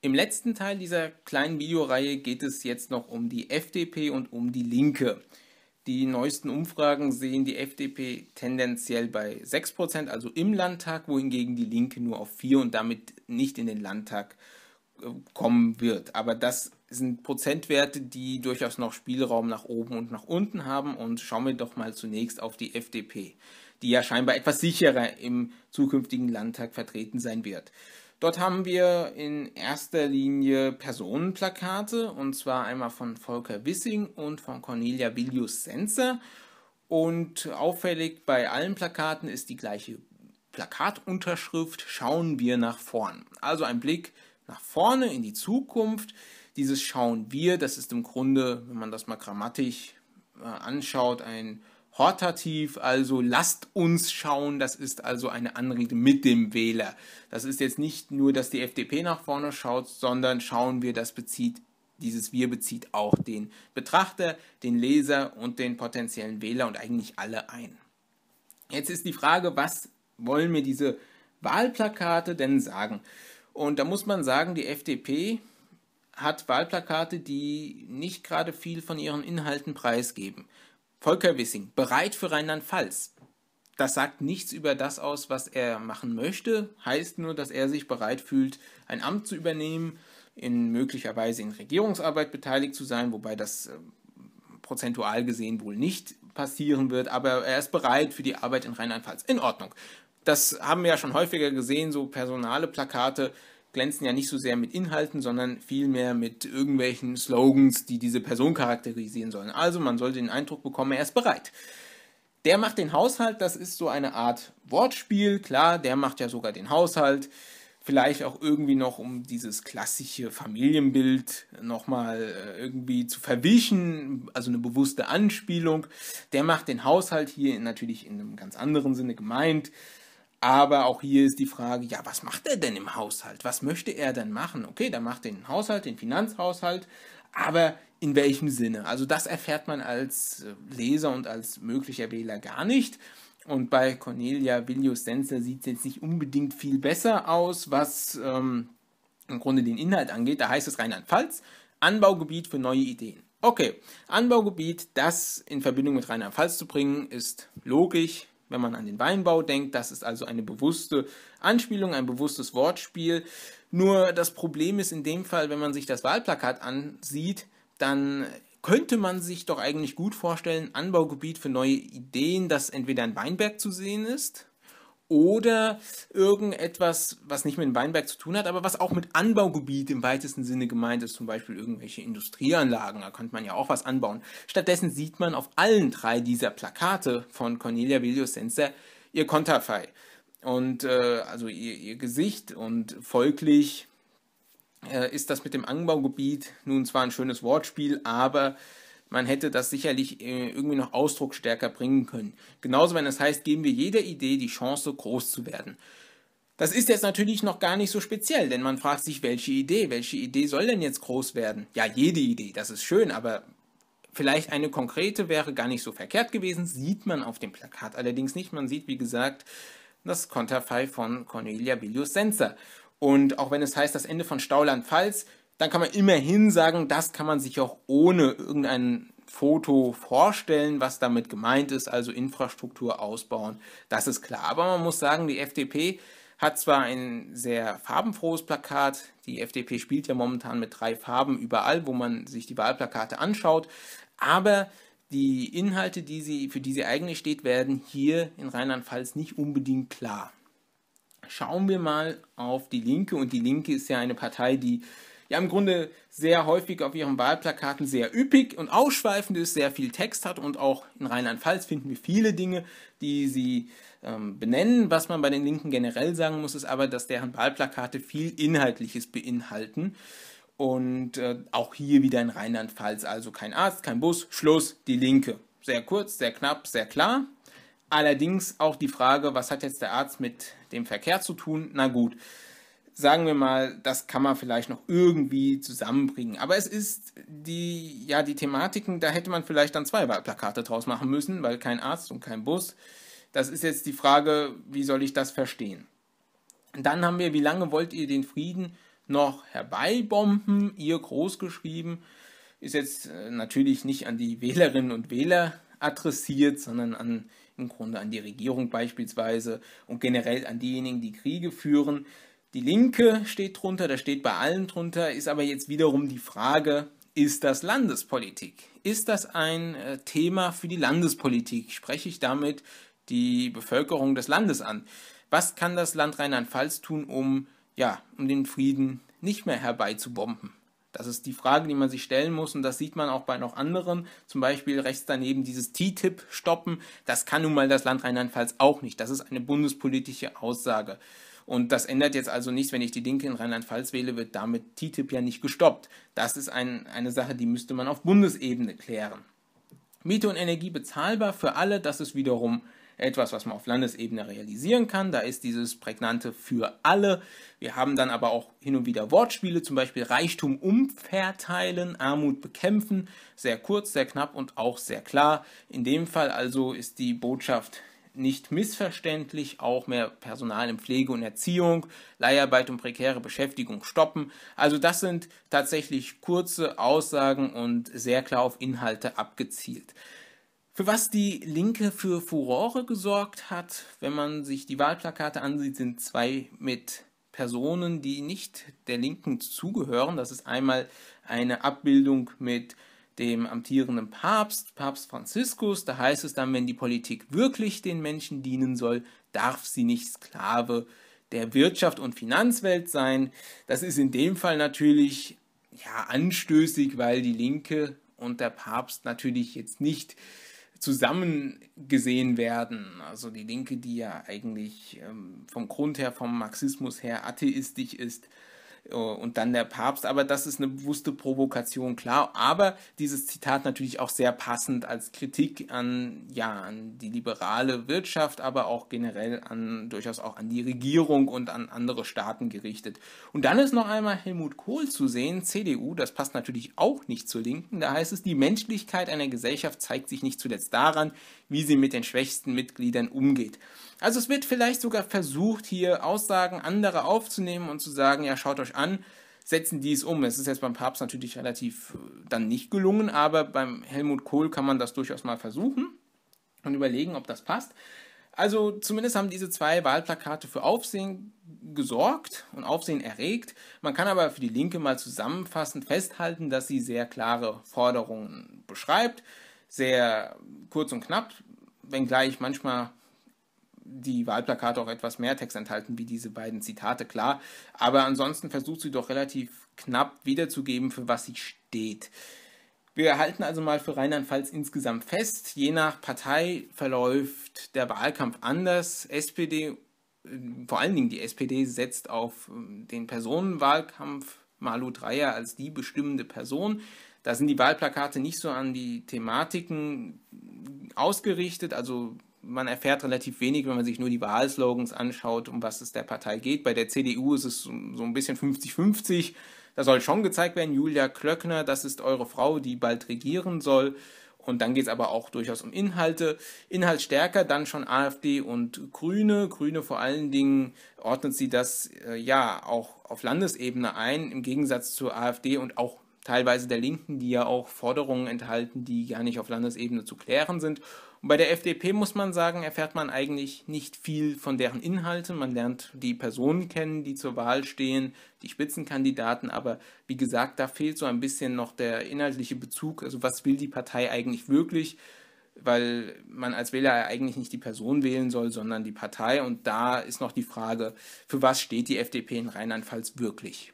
Im letzten Teil dieser kleinen Videoreihe geht es jetzt noch um die FDP und um die Linke. Die neuesten Umfragen sehen die FDP tendenziell bei 6%, also im Landtag, wohingegen die Linke nur auf 4 und damit nicht in den Landtag äh, kommen wird. Aber das sind Prozentwerte, die durchaus noch Spielraum nach oben und nach unten haben. Und schauen wir doch mal zunächst auf die FDP, die ja scheinbar etwas sicherer im zukünftigen Landtag vertreten sein wird. Dort haben wir in erster Linie Personenplakate und zwar einmal von Volker Wissing und von Cornelia Bilius Senser. Und auffällig bei allen Plakaten ist die gleiche Plakatunterschrift Schauen wir nach vorn. Also ein Blick nach vorne in die Zukunft. Dieses Schauen wir, das ist im Grunde, wenn man das mal grammatisch äh, anschaut, ein hortativ, also lasst uns schauen, das ist also eine Anrede mit dem Wähler. Das ist jetzt nicht nur, dass die FDP nach vorne schaut, sondern schauen wir, das bezieht dieses Wir bezieht auch den Betrachter, den Leser und den potenziellen Wähler und eigentlich alle ein. Jetzt ist die Frage, was wollen mir diese Wahlplakate denn sagen? Und da muss man sagen, die FDP hat Wahlplakate, die nicht gerade viel von ihren Inhalten preisgeben. Volker Wissing, bereit für Rheinland-Pfalz. Das sagt nichts über das aus, was er machen möchte, heißt nur, dass er sich bereit fühlt, ein Amt zu übernehmen, in möglicherweise in Regierungsarbeit beteiligt zu sein, wobei das äh, prozentual gesehen wohl nicht passieren wird, aber er ist bereit für die Arbeit in Rheinland-Pfalz. In Ordnung. Das haben wir ja schon häufiger gesehen, so personale Plakate, glänzen ja nicht so sehr mit Inhalten, sondern vielmehr mit irgendwelchen Slogans, die diese Person charakterisieren sollen. Also man sollte den Eindruck bekommen, er ist bereit. Der macht den Haushalt, das ist so eine Art Wortspiel, klar, der macht ja sogar den Haushalt. Vielleicht auch irgendwie noch, um dieses klassische Familienbild nochmal äh, irgendwie zu verwischen, also eine bewusste Anspielung. Der macht den Haushalt hier natürlich in einem ganz anderen Sinne gemeint aber auch hier ist die Frage, ja, was macht er denn im Haushalt? Was möchte er denn machen? Okay, dann macht er den Haushalt, den Finanzhaushalt, aber in welchem Sinne? Also das erfährt man als äh, Leser und als möglicher Wähler gar nicht. Und bei Cornelia Villius Senzer sieht es jetzt nicht unbedingt viel besser aus, was ähm, im Grunde den Inhalt angeht. Da heißt es Rheinland-Pfalz, Anbaugebiet für neue Ideen. Okay, Anbaugebiet, das in Verbindung mit Rheinland-Pfalz zu bringen, ist logisch, wenn man an den Weinbau denkt. Das ist also eine bewusste Anspielung, ein bewusstes Wortspiel. Nur das Problem ist in dem Fall, wenn man sich das Wahlplakat ansieht, dann könnte man sich doch eigentlich gut vorstellen, Anbaugebiet für neue Ideen, das entweder ein Weinberg zu sehen ist oder irgendetwas, was nicht mit dem Weinberg zu tun hat, aber was auch mit Anbaugebiet im weitesten Sinne gemeint ist, zum Beispiel irgendwelche Industrieanlagen, da könnte man ja auch was anbauen. Stattdessen sieht man auf allen drei dieser Plakate von Cornelia Villius-Senzer ihr Konterfei und äh, also ihr, ihr Gesicht und folglich äh, ist das mit dem Anbaugebiet nun zwar ein schönes Wortspiel, aber man hätte das sicherlich äh, irgendwie noch ausdrucksstärker bringen können. Genauso, wenn es heißt, geben wir jeder Idee die Chance, groß zu werden. Das ist jetzt natürlich noch gar nicht so speziell, denn man fragt sich, welche Idee, welche Idee soll denn jetzt groß werden? Ja, jede Idee, das ist schön, aber vielleicht eine konkrete wäre gar nicht so verkehrt gewesen, sieht man auf dem Plakat allerdings nicht. Man sieht, wie gesagt, das Konterfei von Cornelia Bilius Senser. Und auch wenn es heißt, das Ende von Stauland-Pfalz, dann kann man immerhin sagen, das kann man sich auch ohne irgendein Foto vorstellen, was damit gemeint ist, also Infrastruktur ausbauen. Das ist klar. Aber man muss sagen, die FDP hat zwar ein sehr farbenfrohes Plakat. Die FDP spielt ja momentan mit drei Farben überall, wo man sich die Wahlplakate anschaut. Aber die Inhalte, die sie, für die sie eigentlich steht, werden hier in Rheinland-Pfalz nicht unbedingt klar. Schauen wir mal auf die Linke. Und die Linke ist ja eine Partei, die ja im Grunde sehr häufig auf ihren Wahlplakaten sehr üppig und ausschweifend ist, sehr viel Text hat und auch in Rheinland-Pfalz finden wir viele Dinge, die sie ähm, benennen. Was man bei den Linken generell sagen muss, ist aber, dass deren Wahlplakate viel Inhaltliches beinhalten. Und äh, auch hier wieder in Rheinland-Pfalz, also kein Arzt, kein Bus, Schluss, die Linke. Sehr kurz, sehr knapp, sehr klar. Allerdings auch die Frage, was hat jetzt der Arzt mit dem Verkehr zu tun? Na gut, sagen wir mal, das kann man vielleicht noch irgendwie zusammenbringen. Aber es ist die, ja, die Thematiken, da hätte man vielleicht dann zwei Wahlplakate draus machen müssen, weil kein Arzt und kein Bus. Das ist jetzt die Frage, wie soll ich das verstehen? Dann haben wir, wie lange wollt ihr den Frieden noch herbeibomben? Ihr großgeschrieben ist jetzt äh, natürlich nicht an die Wählerinnen und Wähler adressiert, sondern an im Grunde an die Regierung beispielsweise und generell an diejenigen, die Kriege führen. Die Linke steht drunter, das steht bei allen drunter, ist aber jetzt wiederum die Frage, ist das Landespolitik? Ist das ein äh, Thema für die Landespolitik? Spreche ich damit die Bevölkerung des Landes an? Was kann das Land Rheinland-Pfalz tun, um, ja, um den Frieden nicht mehr herbeizubomben? Das ist die Frage, die man sich stellen muss und das sieht man auch bei noch anderen, zum Beispiel rechts daneben dieses TTIP stoppen. Das kann nun mal das Land Rheinland-Pfalz auch nicht. Das ist eine bundespolitische Aussage. Und das ändert jetzt also nichts, wenn ich die Linke in Rheinland-Pfalz wähle, wird damit TTIP ja nicht gestoppt. Das ist ein, eine Sache, die müsste man auf Bundesebene klären. Miete und Energie bezahlbar für alle, das ist wiederum etwas, was man auf Landesebene realisieren kann. Da ist dieses prägnante für alle. Wir haben dann aber auch hin und wieder Wortspiele, zum Beispiel Reichtum umverteilen, Armut bekämpfen. Sehr kurz, sehr knapp und auch sehr klar. In dem Fall also ist die Botschaft nicht missverständlich auch mehr Personal in Pflege und Erziehung, Leiharbeit und prekäre Beschäftigung stoppen. Also das sind tatsächlich kurze Aussagen und sehr klar auf Inhalte abgezielt. Für was die Linke für Furore gesorgt hat, wenn man sich die Wahlplakate ansieht, sind zwei mit Personen, die nicht der Linken zugehören. Das ist einmal eine Abbildung mit dem amtierenden Papst, Papst Franziskus. Da heißt es dann, wenn die Politik wirklich den Menschen dienen soll, darf sie nicht Sklave der Wirtschaft und Finanzwelt sein. Das ist in dem Fall natürlich ja anstößig, weil die Linke und der Papst natürlich jetzt nicht zusammen gesehen werden. Also die Linke, die ja eigentlich ähm, vom Grund her, vom Marxismus her atheistisch ist, äh, und dann der Papst. Aber das ist eine bewusste Provokation, klar. Aber dieses Zitat natürlich auch sehr passend als Kritik an, ja, an die liberale Wirtschaft, aber auch generell an, durchaus auch an die Regierung und an andere Staaten gerichtet. Und dann ist noch einmal Helmut Kohl zu sehen, CDU, das passt natürlich auch nicht zur Linken. Da heißt es, die Menschlichkeit einer Gesellschaft zeigt sich nicht zuletzt daran, wie sie mit den schwächsten Mitgliedern umgeht. Also es wird vielleicht sogar versucht, hier Aussagen anderer aufzunehmen und zu sagen, ja, schaut euch euch an, setzen die es um. Es ist jetzt beim Papst natürlich relativ äh, dann nicht gelungen, aber beim Helmut Kohl kann man das durchaus mal versuchen und überlegen, ob das passt. Also zumindest haben diese zwei Wahlplakate für Aufsehen gesorgt und Aufsehen erregt. Man kann aber für die Linke mal zusammenfassend festhalten, dass sie sehr klare Forderungen beschreibt, sehr kurz und knapp, wenngleich manchmal die Wahlplakate auch etwas mehr Text enthalten, wie diese beiden Zitate, klar. Aber ansonsten versucht sie doch relativ knapp wiederzugeben, für was sie steht. Wir halten also mal für Rheinland-Pfalz insgesamt fest, je nach Partei verläuft der Wahlkampf anders. SPD, äh, vor allen Dingen die SPD, setzt auf ähm, den Personenwahlkampf Malu Dreyer als die bestimmende Person. Da sind die Wahlplakate nicht so an die Thematiken ausgerichtet, also man erfährt relativ wenig, wenn man sich nur die Wahlslogans anschaut, um was es der Partei geht. Bei der CDU ist es so ein bisschen 50-50. Da soll schon gezeigt werden, Julia Klöckner, das ist eure Frau, die bald regieren soll. Und dann geht es aber auch durchaus um Inhalte. Inhalt stärker, dann schon AfD und Grüne. Grüne vor allen Dingen ordnet sie das äh, ja auch auf Landesebene ein, im Gegensatz zur AfD und auch teilweise der Linken, die ja auch Forderungen enthalten, die gar nicht auf Landesebene zu klären sind. Und bei der FDP muss man sagen, erfährt man eigentlich nicht viel von deren Inhalten. Man lernt die Personen kennen, die zur Wahl stehen, die Spitzenkandidaten, aber wie gesagt, da fehlt so ein bisschen noch der inhaltliche Bezug. Also was will die Partei eigentlich wirklich? Weil man als Wähler eigentlich nicht die Person wählen soll, sondern die Partei. Und da ist noch die Frage, für was steht die FDP in Rheinland-Pfalz wirklich?